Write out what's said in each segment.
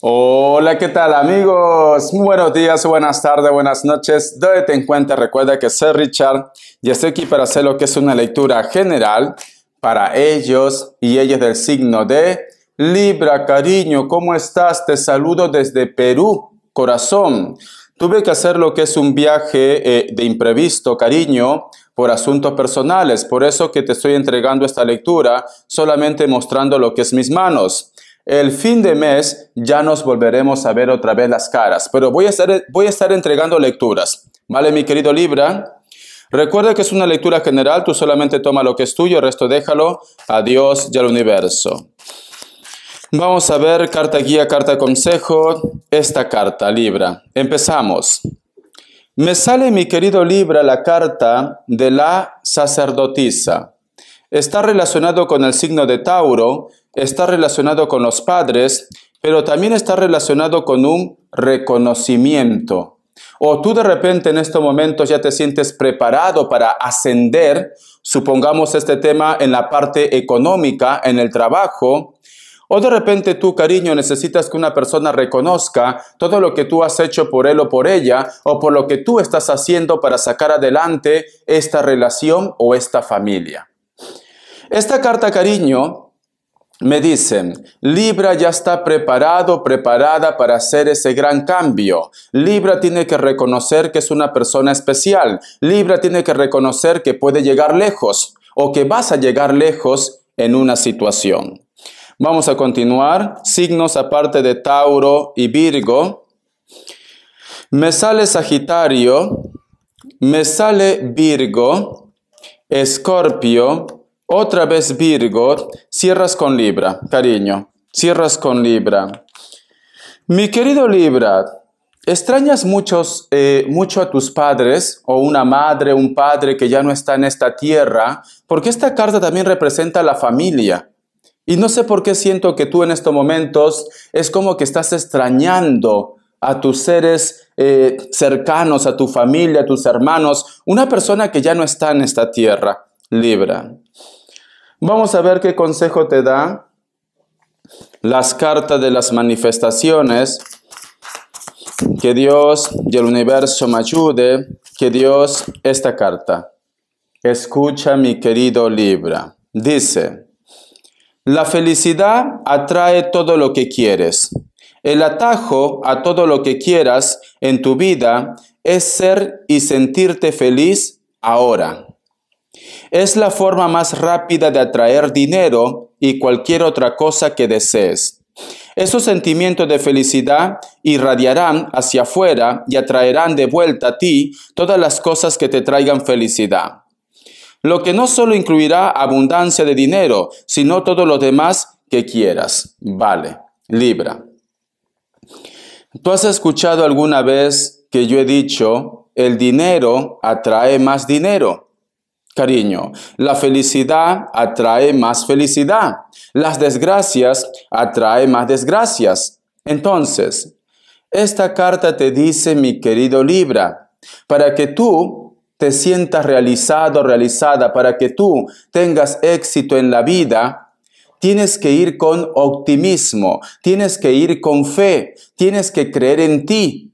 Hola, ¿qué tal amigos? buenos días, buenas tardes, buenas noches. Dónde te cuenta recuerda que soy Richard y estoy aquí para hacer lo que es una lectura general para ellos y ellas del signo de Libra. Cariño, ¿cómo estás? Te saludo desde Perú, corazón. Tuve que hacer lo que es un viaje eh, de imprevisto, cariño, por asuntos personales. Por eso que te estoy entregando esta lectura, solamente mostrando lo que es mis manos. El fin de mes ya nos volveremos a ver otra vez las caras, pero voy a estar, voy a estar entregando lecturas. ¿Vale, mi querido Libra? Recuerda que es una lectura general, tú solamente toma lo que es tuyo, el resto déjalo a Dios y al universo. Vamos a ver carta guía, carta consejo, esta carta, Libra. Empezamos. Me sale, mi querido Libra, la carta de la sacerdotisa. Está relacionado con el signo de Tauro, está relacionado con los padres, pero también está relacionado con un reconocimiento. O tú de repente en estos momentos ya te sientes preparado para ascender, supongamos este tema en la parte económica, en el trabajo, o de repente tú, cariño, necesitas que una persona reconozca todo lo que tú has hecho por él o por ella, o por lo que tú estás haciendo para sacar adelante esta relación o esta familia. Esta carta, cariño, me dicen, Libra ya está preparado, preparada para hacer ese gran cambio. Libra tiene que reconocer que es una persona especial. Libra tiene que reconocer que puede llegar lejos o que vas a llegar lejos en una situación. Vamos a continuar. Signos aparte de Tauro y Virgo. Me sale Sagitario, me sale Virgo, Escorpio, otra vez Virgo, cierras con Libra, cariño, cierras con Libra. Mi querido Libra, ¿extrañas muchos, eh, mucho a tus padres o una madre, un padre que ya no está en esta tierra? Porque esta carta también representa a la familia. Y no sé por qué siento que tú en estos momentos es como que estás extrañando a tus seres eh, cercanos, a tu familia, a tus hermanos, una persona que ya no está en esta tierra, Libra. Vamos a ver qué consejo te da las cartas de las manifestaciones. Que Dios y el universo me ayude. Que Dios, esta carta. Escucha mi querido Libra. Dice, la felicidad atrae todo lo que quieres. El atajo a todo lo que quieras en tu vida es ser y sentirte feliz ahora. Es la forma más rápida de atraer dinero y cualquier otra cosa que desees. Esos sentimientos de felicidad irradiarán hacia afuera y atraerán de vuelta a ti todas las cosas que te traigan felicidad. Lo que no solo incluirá abundancia de dinero, sino todo lo demás que quieras. Vale, Libra. ¿Tú has escuchado alguna vez que yo he dicho, el dinero atrae más dinero? Cariño, la felicidad atrae más felicidad. Las desgracias atrae más desgracias. Entonces, esta carta te dice, mi querido Libra, para que tú te sientas realizado, realizada, para que tú tengas éxito en la vida, tienes que ir con optimismo, tienes que ir con fe, tienes que creer en ti,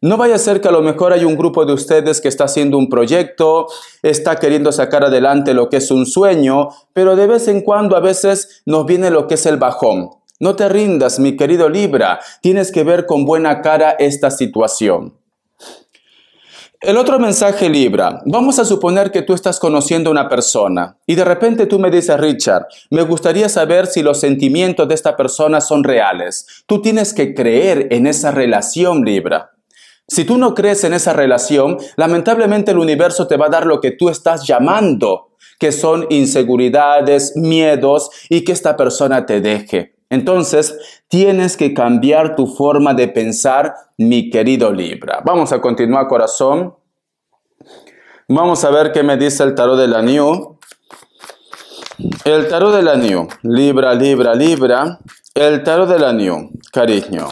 no vaya a ser que a lo mejor hay un grupo de ustedes que está haciendo un proyecto, está queriendo sacar adelante lo que es un sueño, pero de vez en cuando a veces nos viene lo que es el bajón. No te rindas, mi querido Libra, tienes que ver con buena cara esta situación. El otro mensaje Libra, vamos a suponer que tú estás conociendo a una persona y de repente tú me dices, Richard, me gustaría saber si los sentimientos de esta persona son reales. Tú tienes que creer en esa relación Libra. Si tú no crees en esa relación, lamentablemente el universo te va a dar lo que tú estás llamando, que son inseguridades, miedos y que esta persona te deje. Entonces, tienes que cambiar tu forma de pensar, mi querido Libra. Vamos a continuar, corazón. Vamos a ver qué me dice el tarot de la New. El tarot de la New. Libra, Libra, Libra. El tarot de la New. Cariño.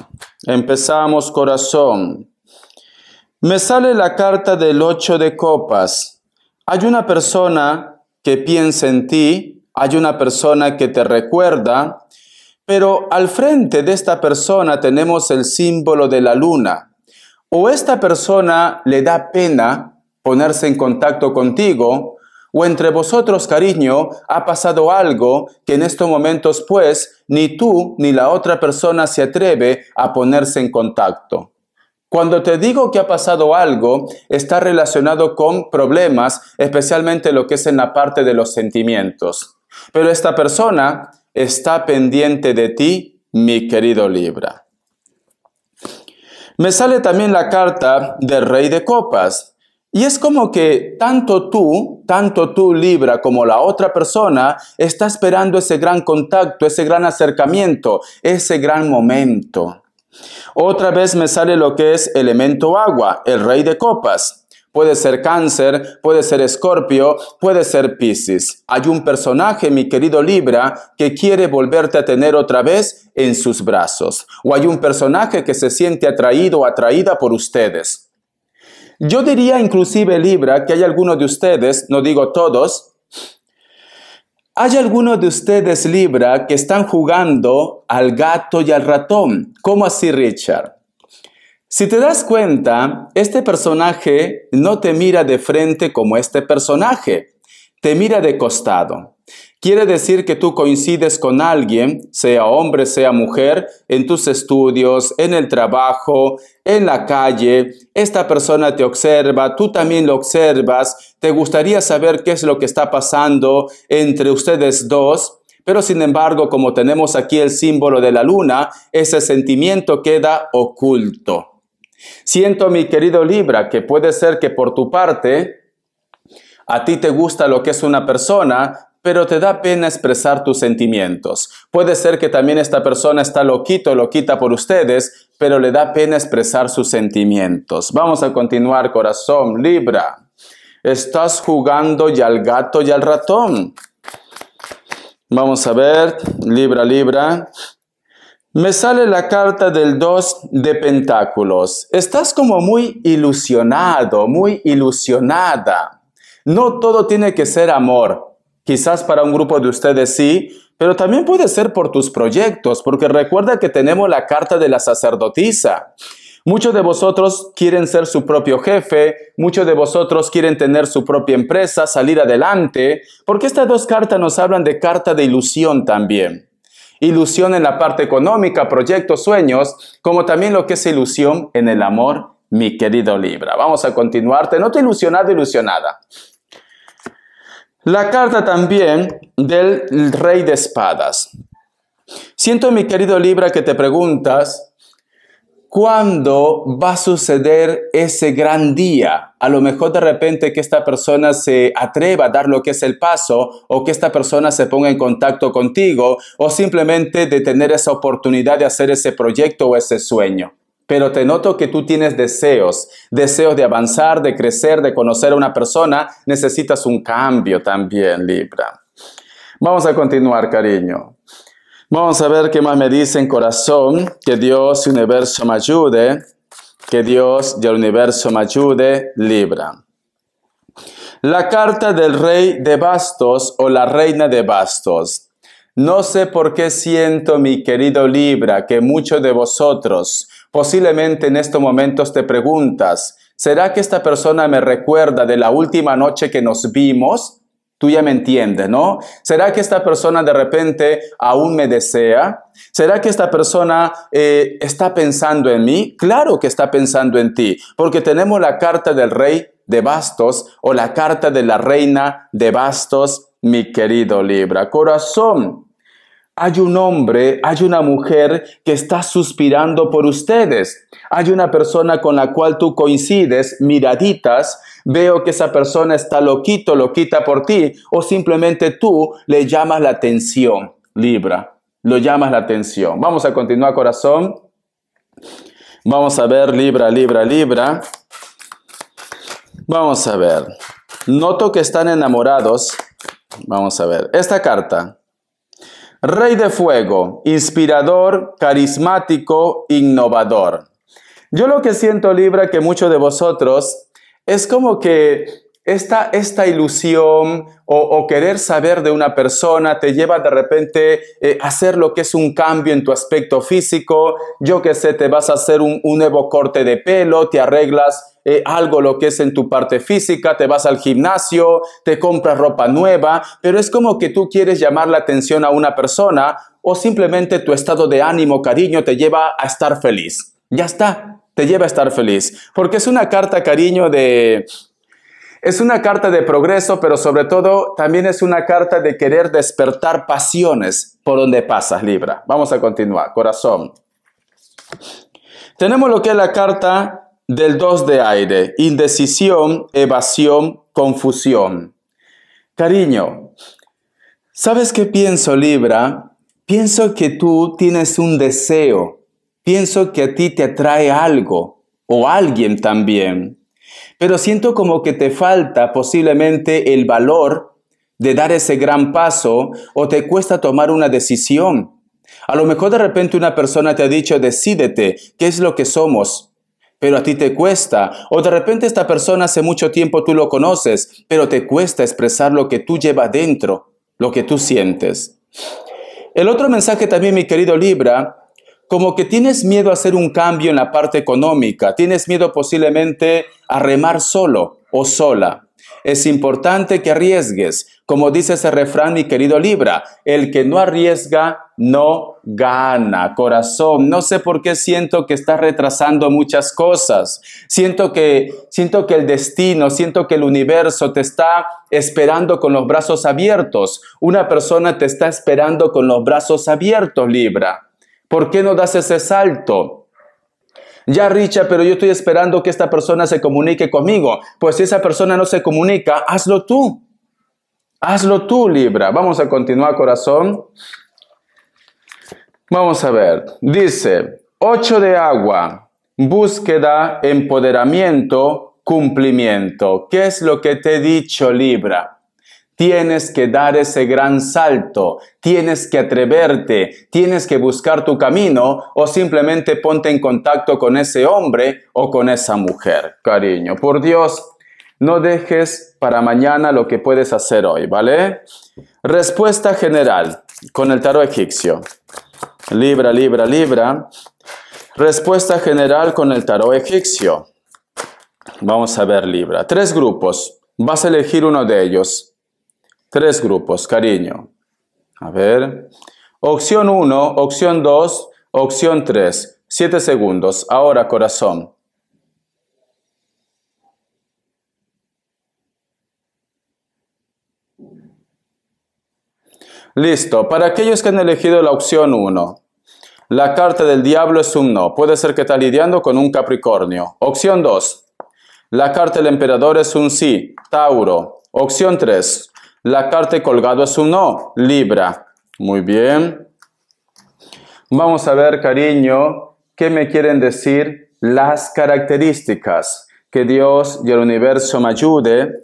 Empezamos, corazón. Me sale la carta del ocho de copas. Hay una persona que piensa en ti, hay una persona que te recuerda, pero al frente de esta persona tenemos el símbolo de la luna. O esta persona le da pena ponerse en contacto contigo, o entre vosotros, cariño, ha pasado algo que en estos momentos, pues, ni tú ni la otra persona se atreve a ponerse en contacto. Cuando te digo que ha pasado algo, está relacionado con problemas, especialmente lo que es en la parte de los sentimientos. Pero esta persona está pendiente de ti, mi querido Libra. Me sale también la carta del Rey de Copas. Y es como que tanto tú, tanto tú Libra como la otra persona está esperando ese gran contacto, ese gran acercamiento, ese gran momento. Otra vez me sale lo que es elemento agua, el rey de copas. Puede ser cáncer, puede ser escorpio, puede ser piscis. Hay un personaje, mi querido Libra, que quiere volverte a tener otra vez en sus brazos. O hay un personaje que se siente atraído o atraída por ustedes. Yo diría inclusive Libra que hay alguno de ustedes, no digo todos, ¿Hay alguno de ustedes Libra que están jugando al gato y al ratón? ¿Cómo así, Richard? Si te das cuenta, este personaje no te mira de frente como este personaje, te mira de costado. Quiere decir que tú coincides con alguien, sea hombre, sea mujer, en tus estudios, en el trabajo, en la calle. Esta persona te observa, tú también lo observas, te gustaría saber qué es lo que está pasando entre ustedes dos. Pero sin embargo, como tenemos aquí el símbolo de la luna, ese sentimiento queda oculto. Siento, mi querido Libra, que puede ser que por tu parte a ti te gusta lo que es una persona, pero te da pena expresar tus sentimientos. Puede ser que también esta persona está loquito, loquita por ustedes, pero le da pena expresar sus sentimientos. Vamos a continuar, corazón, Libra. Estás jugando ya al gato y al ratón. Vamos a ver, Libra, Libra. Me sale la carta del 2 de Pentáculos. Estás como muy ilusionado, muy ilusionada. No todo tiene que ser amor. Quizás para un grupo de ustedes sí, pero también puede ser por tus proyectos, porque recuerda que tenemos la carta de la sacerdotisa. Muchos de vosotros quieren ser su propio jefe, muchos de vosotros quieren tener su propia empresa, salir adelante, porque estas dos cartas nos hablan de carta de ilusión también. Ilusión en la parte económica, proyectos, sueños, como también lo que es ilusión en el amor, mi querido Libra. Vamos a continuarte, no te ilusionada, ilusionada. La carta también del rey de espadas. Siento, mi querido Libra, que te preguntas, ¿cuándo va a suceder ese gran día? A lo mejor de repente que esta persona se atreva a dar lo que es el paso o que esta persona se ponga en contacto contigo o simplemente de tener esa oportunidad de hacer ese proyecto o ese sueño pero te noto que tú tienes deseos, deseos de avanzar, de crecer, de conocer a una persona, necesitas un cambio también, Libra. Vamos a continuar, cariño. Vamos a ver qué más me dice en corazón, que Dios y universo me ayude, que Dios y el universo me ayude, Libra. La carta del rey de bastos o la reina de bastos. No sé por qué siento, mi querido Libra, que muchos de vosotros posiblemente en estos momentos te preguntas, ¿será que esta persona me recuerda de la última noche que nos vimos? Tú ya me entiendes, ¿no? ¿Será que esta persona de repente aún me desea? ¿Será que esta persona eh, está pensando en mí? Claro que está pensando en ti, porque tenemos la carta del rey de bastos o la carta de la reina de bastos, mi querido Libra. Corazón, hay un hombre, hay una mujer que está suspirando por ustedes. Hay una persona con la cual tú coincides, miraditas, veo que esa persona está loquito, loquita por ti, o simplemente tú le llamas la atención, Libra, lo llamas la atención. Vamos a continuar, corazón. Vamos a ver, Libra, Libra, Libra. Vamos a ver. Noto que están enamorados. Vamos a ver. Esta carta Rey de Fuego, inspirador, carismático, innovador. Yo lo que siento, Libra, que muchos de vosotros es como que esta, esta ilusión o, querer saber de una persona te lleva de repente eh, a hacer lo que es un cambio en tu aspecto físico, yo qué sé, te vas a hacer un, nuevo corte de pelo, te arreglas eh, algo lo que es en tu parte física, te vas al gimnasio, te compras ropa nueva, pero es como que tú quieres llamar la atención a una persona o simplemente tu estado de ánimo, cariño, te lleva a estar feliz. Ya está, te lleva a estar feliz, porque es una carta, cariño, de es una carta de progreso, pero sobre todo también es una carta de querer despertar pasiones por donde pasas, Libra. Vamos a continuar, corazón. Tenemos lo que es la carta del 2 de aire, indecisión, evasión, confusión. Cariño, ¿sabes qué pienso, Libra? Pienso que tú tienes un deseo, pienso que a ti te atrae algo o alguien también pero siento como que te falta posiblemente el valor de dar ese gran paso o te cuesta tomar una decisión. A lo mejor de repente una persona te ha dicho, decídete, ¿qué es lo que somos? Pero a ti te cuesta. O de repente esta persona hace mucho tiempo tú lo conoces, pero te cuesta expresar lo que tú llevas dentro, lo que tú sientes. El otro mensaje también, mi querido Libra, como que tienes miedo a hacer un cambio en la parte económica, tienes miedo posiblemente a remar solo o sola. Es importante que arriesgues, como dice ese refrán mi querido Libra, el que no arriesga no gana. Corazón, no sé por qué siento que estás retrasando muchas cosas. Siento que siento que el destino, siento que el universo te está esperando con los brazos abiertos. Una persona te está esperando con los brazos abiertos, Libra. ¿Por qué no das ese salto? Ya, Richa, pero yo estoy esperando que esta persona se comunique conmigo. Pues si esa persona no se comunica, hazlo tú. Hazlo tú, Libra. Vamos a continuar, corazón. Vamos a ver. Dice, ocho de agua, búsqueda, empoderamiento, cumplimiento. ¿Qué es lo que te he dicho, Libra? Tienes que dar ese gran salto, tienes que atreverte, tienes que buscar tu camino o simplemente ponte en contacto con ese hombre o con esa mujer. Cariño, por Dios, no dejes para mañana lo que puedes hacer hoy, ¿vale? Respuesta general con el tarot egipcio. Libra, Libra, Libra. Respuesta general con el tarot egipcio. Vamos a ver Libra. Tres grupos. Vas a elegir uno de ellos. Tres grupos, cariño. A ver. Opción 1, opción 2, opción 3. Siete segundos. Ahora, corazón. Listo. Para aquellos que han elegido la opción 1, la carta del diablo es un no. Puede ser que está lidiando con un Capricornio. Opción 2. La carta del emperador es un sí. Tauro. Opción 3. La carta colgado es un no. libra. Muy bien. Vamos a ver, cariño, qué me quieren decir las características. Que Dios y el universo me ayude.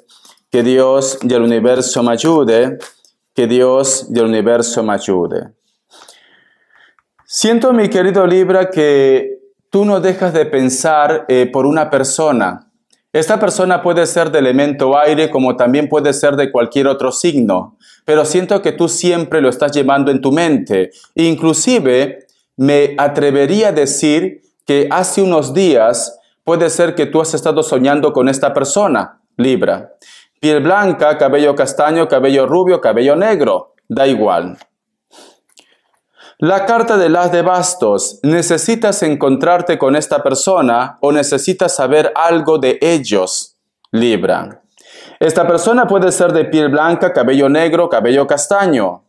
Que Dios y el universo me ayude. Que Dios y el universo me ayude. Siento, mi querido Libra, que tú no dejas de pensar eh, por una persona. Esta persona puede ser de elemento aire como también puede ser de cualquier otro signo, pero siento que tú siempre lo estás llevando en tu mente. Inclusive me atrevería a decir que hace unos días puede ser que tú has estado soñando con esta persona, Libra. Piel blanca, cabello castaño, cabello rubio, cabello negro, da igual. La carta de las de bastos, necesitas encontrarte con esta persona o necesitas saber algo de ellos, Libra. Esta persona puede ser de piel blanca, cabello negro, cabello castaño.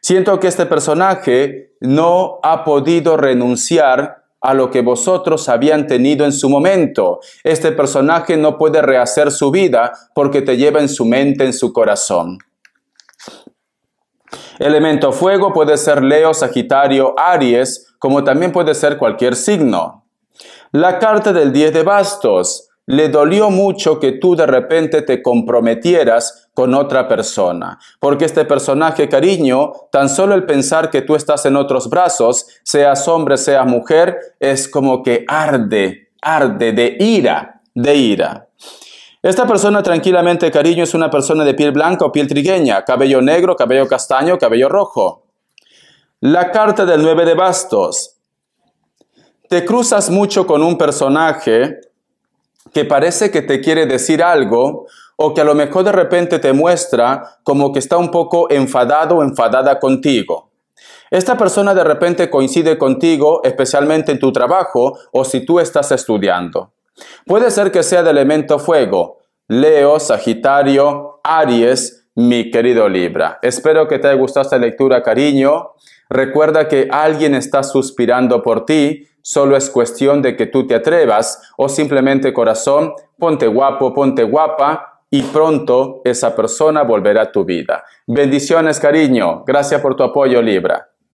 Siento que este personaje no ha podido renunciar a lo que vosotros habían tenido en su momento. Este personaje no puede rehacer su vida porque te lleva en su mente, en su corazón. Elemento fuego puede ser Leo, Sagitario, Aries, como también puede ser cualquier signo. La carta del 10 de bastos. Le dolió mucho que tú de repente te comprometieras con otra persona, porque este personaje, cariño, tan solo el pensar que tú estás en otros brazos, seas hombre, seas mujer, es como que arde, arde de ira, de ira. Esta persona tranquilamente, cariño, es una persona de piel blanca o piel trigueña, cabello negro, cabello castaño, cabello rojo. La carta del 9 de bastos. Te cruzas mucho con un personaje que parece que te quiere decir algo o que a lo mejor de repente te muestra como que está un poco enfadado o enfadada contigo. Esta persona de repente coincide contigo, especialmente en tu trabajo o si tú estás estudiando. Puede ser que sea de elemento fuego. Leo, Sagitario, Aries, mi querido Libra. Espero que te haya gustado esta lectura, cariño. Recuerda que alguien está suspirando por ti, solo es cuestión de que tú te atrevas o simplemente corazón, ponte guapo, ponte guapa y pronto esa persona volverá a tu vida. Bendiciones, cariño. Gracias por tu apoyo, Libra.